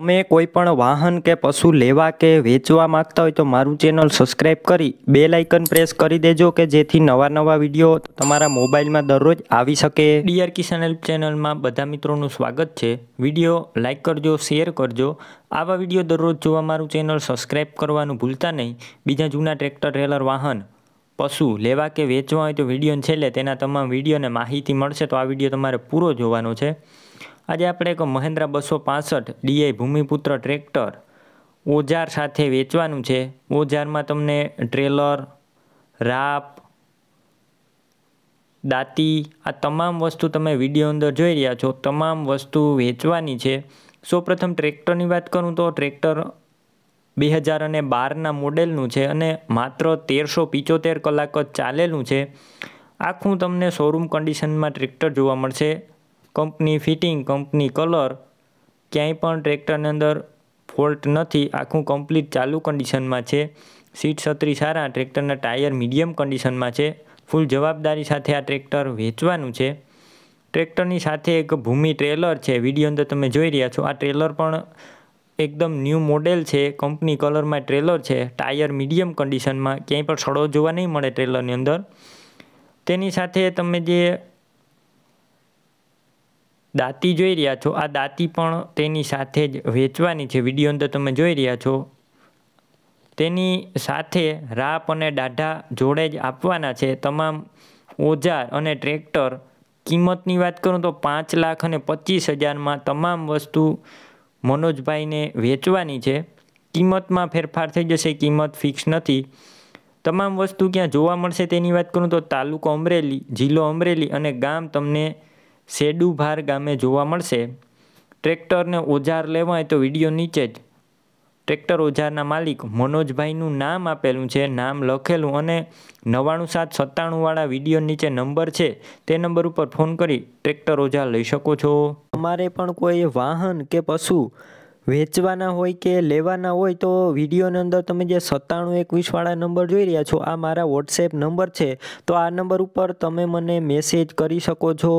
તમે કોઈ પણ વાહન કે પશુ લેવા કે વેચવા માંગતા હોય તો મારું ચેનલ સબસ્ક્રાઈબ કરી બે લાઇકન પ્રેસ કરી દેજો કે જેથી નવા નવા વિડીયો તમારા મોબાઈલમાં દરરોજ આવી શકે ડીઆર કિસાન હેલ્પ ચેનલમાં બધા મિત્રોનું સ્વાગત છે વિડીયો લાઇક કરજો શેર કરજો આવા વિડીયો દરરોજ જોવા મારું ચેનલ સબસ્ક્રાઈબ કરવાનું ભૂલતા નહીં બીજા જૂના ટ્રેક્ટર ટ્રેલર વાહન પશુ લેવા કે વેચવા હોય તો વિડીયોને છેલ્લે તેના તમામ વિડીયોને માહિતી મળશે તો આ વિડીયો તમારે પૂરો જોવાનો છે આજે આપણે એક મહેન્દ્ર બસો પાસઠ ડીઆઈ ભૂમિપુત્ર ટ્રેક્ટર ઓજાર સાથે વેચવાનું છે ઓજારમાં તમને ટ્રેલર રાપ દાંતી આ તમામ વસ્તુ તમે વિડીયો અંદર જોઈ રહ્યા છો તમામ વસ્તુ વેચવાની છે સૌપ્રથમ ટ્રેક્ટરની વાત કરું તો ટ્રેક્ટર બે હજાર અને બારના મોડેલનું છે અને માત્ર તેરસો પિચોતેર કલાક જ ચાલેલું છે આખું તમને શોરૂમ કન્ડિશનમાં ટ્રેક્ટર જોવા મળશે કંપની ફિટિંગ કંપની કલર ક્યાંય પણ ટ્રેક્ટરની અંદર ફોલ્ટ નથી આખું કમ્પ્લીટ ચાલુ કન્ડિશનમાં છે સીટ છત્રી સારા ટ્રેક્ટરના ટાયર મીડિયમ કન્ડિશનમાં છે ફૂલ જવાબદારી સાથે આ ટ્રેક્ટર વેચવાનું છે ટ્રેક્ટરની સાથે એક ભૂમિ ટ્રેલર છે વિડીયો અંદર તમે જોઈ રહ્યા છો આ ટ્રેલર પણ એકદમ ન્યૂ મોડેલ છે કંપની કલરમાં ટ્રેલર છે ટાયર મીડિયમ કન્ડિશનમાં ક્યાંય પણ સડો જોવા નહીં મળે ટ્રેલરની અંદર તેની સાથે તમે જે દાંતી જોઈ રહ્યા છો આ દાંતી પણ તેની સાથે જ વેચવાની છે વિડીયો અંદર તમે જોઈ રહ્યા છો તેની સાથે રાપ અને દાઢા જોડે જ આપવાના છે તમામ ઓજાર અને ટ્રેક્ટર કિંમતની વાત કરું તો પાંચ લાખ અને પચીસ હજારમાં તમામ વસ્તુ મનોજભાઈને વેચવાની છે કિંમતમાં ફેરફાર થઈ જશે કિંમત ફિક્સ નથી તમામ વસ્તુ ક્યાં જોવા મળશે તેની વાત કરું તો તાલુકો અમરેલી જિલ્લો અમરેલી અને ગામ તમને શેડુભાર ગામે જોવા મળશે ટ્રેક્ટરને ઓજાર લેવાય તો વિડીયો નીચે જ ટ્રેક્ટર ઓજારના માલિક મનોજભાઈનું નામ આપેલું છે નામ લખેલું અને નવ્વાણું સાત સત્તાણુંવાળા વિડીયો નીચે નંબર છે તે નંબર ઉપર ફોન કરી ટ્રેક્ટર ઓજાર લઈ શકો છો અમારે પણ કોઈ વાહન કે પશુ વેચવાના હોય કે લેવાના હોય તો વિડીયોની અંદર તમે જે સત્તાણું એકવીસવાળા નંબર જોઈ રહ્યા છો આ મારા વોટ્સએપ નંબર છે તો આ નંબર ઉપર તમે મને મેસેજ કરી શકો છો